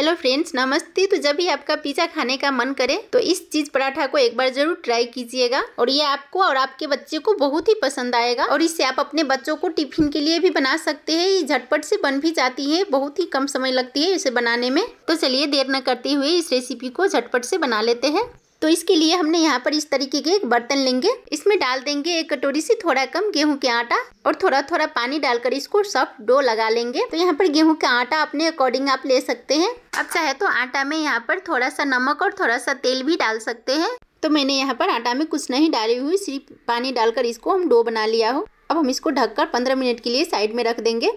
hello friends नमस्ते तो जब भी आपका पिज्ज़ा खाने का मन करे तो इस चीज़ पराठा को एक बार जरूर ट्राई कीजिएगा और ये आपको और आपके बच्चे को बहुत ही पसंद आएगा और इसे आप अपने बच्चों को टिफिन के लिए भी बना सकते हैं ये झटपट से बन भी जाती है बहुत ही कम समय लगती है इसे बनाने में तो चलिए देर न करते हुए इस रेसिपी को झटपट से बना लेते हैं तो इसके लिए हमने यहाँ पर इस तरीके के एक बर्तन लेंगे इसमें डाल देंगे एक कटोरी से थोड़ा कम गेहूं के आटा और थोड़ा थोड़ा पानी डालकर इसको सॉफ्ट डो लगा लेंगे तो यहाँ पर गेहूं का आटा अपने अकॉर्डिंग आप ले सकते हैं आप चाहे तो आटा में यहाँ पर थोड़ा सा नमक और थोड़ा सा तेल भी डाल सकते हैं तो मैंने यहाँ पर आटा में कुछ नहीं डाली हुई सिर्फ पानी डालकर इसको हम डो बना लिया हो अब हम इसको ढककर पंद्रह मिनट के लिए साइड में रख देंगे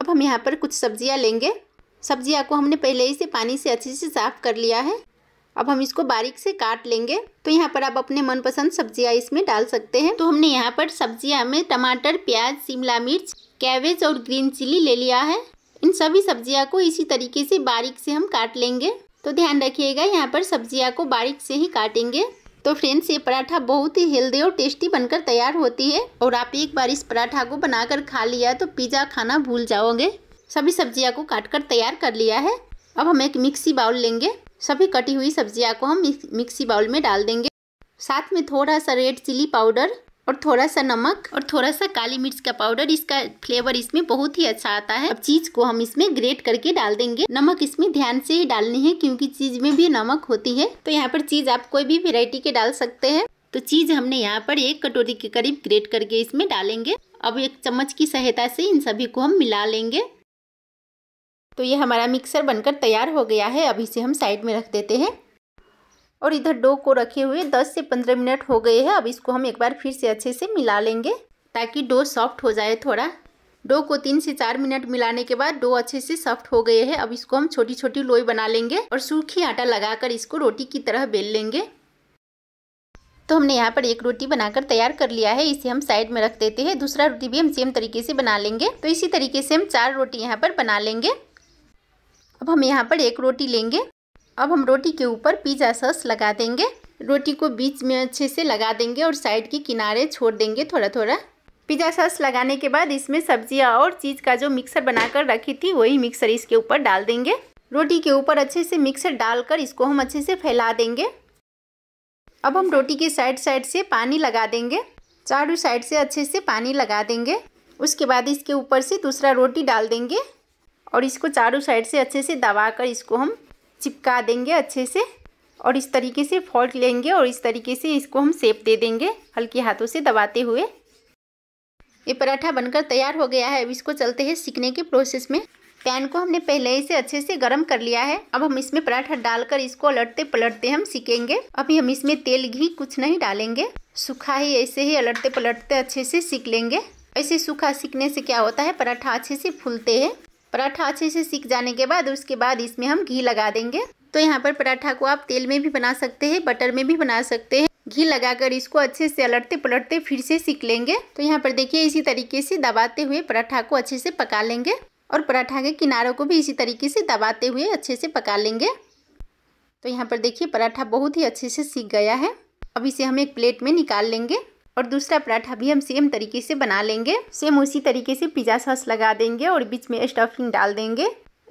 अब हम यहाँ पर कुछ सब्जियाँ लेंगे सब्जियाँ को हमने पहले ही से पानी से अच्छे से साफ कर लिया है अब हम इसको बारीक से काट लेंगे तो यहाँ पर आप अपने मनपसंद सब्जियाँ इसमें डाल सकते हैं तो हमने यहाँ पर सब्जियाँ में टमाटर प्याज शिमला मिर्च कैबेज और ग्रीन चिली ले लिया है इन सभी सब्जियाँ को इसी तरीके से बारीक से हम काट लेंगे तो ध्यान रखिएगा यहाँ पर सब्जियाँ को बारीक से ही काटेंगे तो फ्रेंड्स ये पराठा बहुत ही हेल्दी और टेस्टी बनकर तैयार होती है और आप एक बार इस पराठा को बनाकर खा लिया तो पिज़्ज़ा खाना भूल जाओगे सभी सब्जियाँ को काट कर तैयार कर लिया है अब हम एक मिक्सी बाउल लेंगे सभी कटी हुई सब्जियां को हम मिक्सी बाउल में डाल देंगे साथ में थोड़ा सा रेड चिली पाउडर और थोड़ा सा नमक और थोड़ा सा काली मिर्च का पाउडर इसका फ्लेवर इसमें बहुत ही अच्छा आता है अब चीज को हम इसमें ग्रेट करके डाल देंगे नमक इसमें ध्यान से ही डालनी है क्योंकि चीज में भी नमक होती है तो यहाँ पर चीज आप कोई भी वेराइटी के डाल सकते हैं तो चीज हमने यहाँ पर एक कटोरी के करीब ग्रेट करके इसमें डालेंगे अब एक चम्मच की सहायता से इन सभी को हम मिला लेंगे तो ये हमारा मिक्सर बनकर तैयार हो गया है अभी से हम साइड में रख देते हैं और इधर डो को रखे हुए 10 से 15 मिनट हो गए हैं अब इसको हम एक बार फिर से अच्छे से मिला लेंगे ताकि डो सॉफ्ट हो जाए थोड़ा डो को तीन से चार मिनट मिलाने के बाद डो अच्छे से सॉफ्ट हो गए हैं अब इसको हम छोटी छोटी लोई बना लेंगे और सूखी आटा लगाकर इसको रोटी की तरह बेल लेंगे तो हमने यहाँ पर एक रोटी बनाकर तैयार कर लिया है इसे हम साइड में रख देते हैं दूसरा रोटी भी हम सेम तरीके से बना लेंगे तो इसी तरीके से हम चार रोटी यहाँ पर बना लेंगे अब हम यहाँ पर एक रोटी लेंगे अब हम रोटी के ऊपर पिज़्ज़ा सॉस लगा देंगे रोटी को बीच में अच्छे से लगा देंगे और साइड के किनारे छोड़ देंगे थोड़ा थोड़ा पिज़्ज़ा सॉस लगाने के बाद इसमें सब्जियाँ और चीज़ का जो मिक्सर बनाकर रखी थी वही मिक्सर इसके ऊपर डाल देंगे रोटी के ऊपर अच्छे से मिक्सर डालकर इसको हम अच्छे से फैला देंगे अब हम रोटी के साइड साइड से पानी लगा देंगे चारों साइड से अच्छे से पानी लगा देंगे उसके बाद इसके ऊपर से दूसरा रोटी डाल देंगे और इसको चारों साइड से अच्छे से दबा कर इसको हम चिपका देंगे अच्छे से और इस तरीके से फॉल्ट लेंगे और इस तरीके से इसको हम सेप दे देंगे हल्के हाथों से दबाते हुए ये पराठा बनकर तैयार हो गया है अब इसको चलते हैं सीखने के प्रोसेस में पैन को हमने पहले ही से अच्छे से गर्म कर लिया है अब हम इसमें पराठा डालकर इसको अलटते पलटते हम सीखेंगे अभी हम इसमें तेल घी कुछ नहीं डालेंगे सूखा ही ऐसे ही अलटते पलटते अच्छे से सीख लेंगे ऐसे सूखा सीखने से क्या होता है पराठा अच्छे से फूलते हैं पराठा अच्छे से सीख जाने के बाद उसके बाद इसमें हम घी लगा देंगे तो यहाँ पर पराठा को आप तेल में भी बना सकते हैं बटर में भी बना सकते हैं घी लगाकर इसको अच्छे से अलटते पलटते फिर से सीख लेंगे तो यहाँ पर देखिए इसी तरीके से दबाते हुए पराठा को अच्छे से पका लेंगे और पराठा के किनारों को भी इसी तरीके से दबाते हुए अच्छे से पका लेंगे तो यहाँ पर देखिए पराठा बहुत ही अच्छे से सीख गया है अब इसे हम एक प्लेट में निकाल लेंगे और दूसरा पराठा भी हम सेम तरीके से बना लेंगे सेम उसी तरीके से पिज़्ज़ा सॉस लगा देंगे और बीच में स्टफिंग डाल देंगे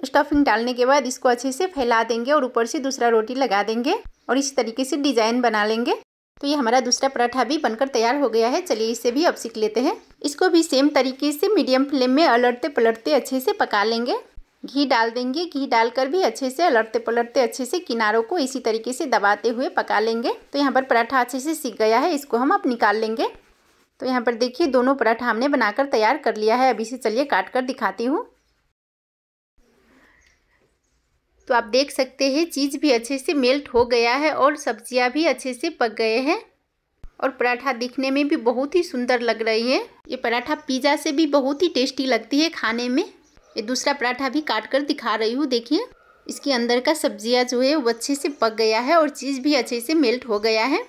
स्टफिंग डालने के बाद इसको अच्छे से फैला देंगे और ऊपर से दूसरा रोटी लगा देंगे और इस तरीके से डिज़ाइन बना लेंगे तो ये हमारा दूसरा पराठा भी बनकर तैयार हो गया है चलिए इसे भी अब सीख लेते हैं इसको भी सेम तरीके से मीडियम फ्लेम में अलटते पलटते अच्छे से पका लेंगे घी डाल देंगे घी डालकर भी अच्छे से अलटते पलटते अच्छे से किनारों को इसी तरीके से दबाते हुए पका लेंगे तो यहाँ पर पराठा अच्छे से सीख गया है इसको हम अब निकाल लेंगे तो यहाँ पर देखिए दोनों पराठा हमने बनाकर तैयार कर लिया है अभी से चलिए काट कर दिखाती हूँ तो आप देख सकते हैं चीज़ भी अच्छे से मेल्ट हो गया है और सब्जियाँ भी अच्छे से पक गए हैं और पराठा दिखने में भी बहुत ही सुंदर लग रही है ये पराठा पिज़्ज़ा से भी बहुत ही टेस्टी लगती है खाने में ये दूसरा पराठा भी काट कर दिखा रही हूँ देखिए इसके अंदर का सब्जियाँ जो है वो अच्छे से पक गया है और चीज़ भी अच्छे से मेल्ट हो गया है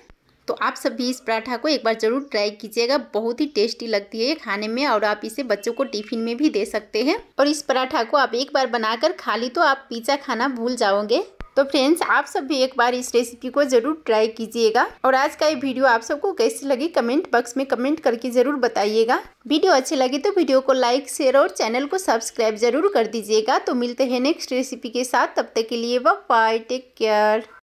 तो आप सभी इस पराठा को एक बार ज़रूर ट्राई कीजिएगा बहुत ही टेस्टी लगती है ये खाने में और आप इसे बच्चों को टिफिन में भी दे सकते हैं और इस पराठा को आप एक बार बनाकर खा ली तो आप पिज़्ज़ा खाना भूल जाओगे तो फ्रेंड्स आप सब भी एक बार इस रेसिपी को ज़रूर ट्राई कीजिएगा और आज का ये वीडियो आप सबको कैसी लगी कमेंट बॉक्स में कमेंट करके ज़रूर बताइएगा वीडियो अच्छी लगी तो वीडियो को लाइक शेयर और चैनल को सब्सक्राइब जरूर कर दीजिएगा तो मिलते हैं नेक्स्ट रेसिपी के साथ तब तक के लिए बाय टेक केयर